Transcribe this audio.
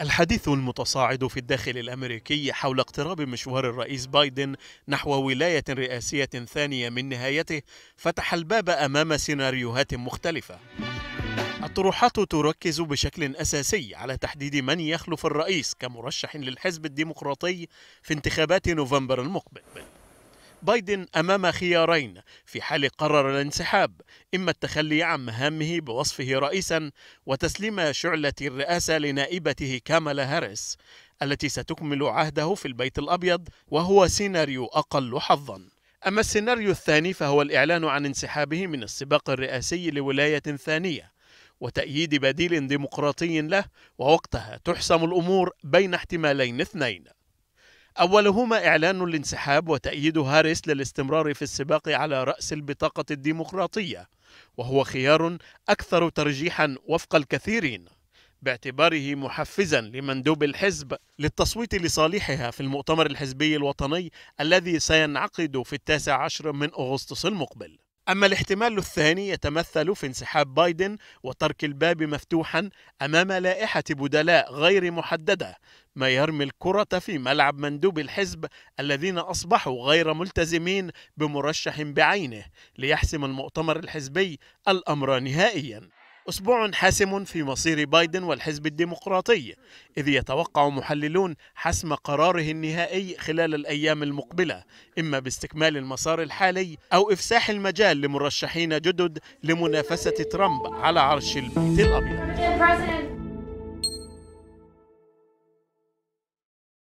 الحديث المتصاعد في الداخل الامريكي حول اقتراب مشوار الرئيس بايدن نحو ولايه رئاسيه ثانيه من نهايته فتح الباب امام سيناريوهات مختلفه. الطروحات تركز بشكل اساسي على تحديد من يخلف الرئيس كمرشح للحزب الديمقراطي في انتخابات نوفمبر المقبل. بايدن أمام خيارين في حال قرر الانسحاب إما التخلي عن مهامه بوصفه رئيسا وتسليم شعلة الرئاسة لنائبته كامالا هاريس التي ستكمل عهده في البيت الأبيض وهو سيناريو أقل حظا أما السيناريو الثاني فهو الإعلان عن انسحابه من السباق الرئاسي لولاية ثانية وتأييد بديل ديمقراطي له ووقتها تحسم الأمور بين احتمالين اثنين أولهما إعلان الانسحاب وتأييد هاريس للاستمرار في السباق على رأس البطاقة الديمقراطية وهو خيار أكثر ترجيحا وفق الكثيرين باعتباره محفزا لمندوب الحزب للتصويت لصالحها في المؤتمر الحزبي الوطني الذي سينعقد في التاسع عشر من أغسطس المقبل أما الاحتمال الثاني يتمثل في انسحاب بايدن وترك الباب مفتوحا أمام لائحة بدلاء غير محددة ما يرمي الكرة في ملعب مندوب الحزب الذين أصبحوا غير ملتزمين بمرشح بعينه ليحسم المؤتمر الحزبي الأمر نهائياً أسبوع حاسم في مصير بايدن والحزب الديمقراطي إذ يتوقع محللون حسم قراره النهائي خلال الأيام المقبلة إما باستكمال المسار الحالي أو إفساح المجال لمرشحين جدد لمنافسة ترامب على عرش البيت الأبيض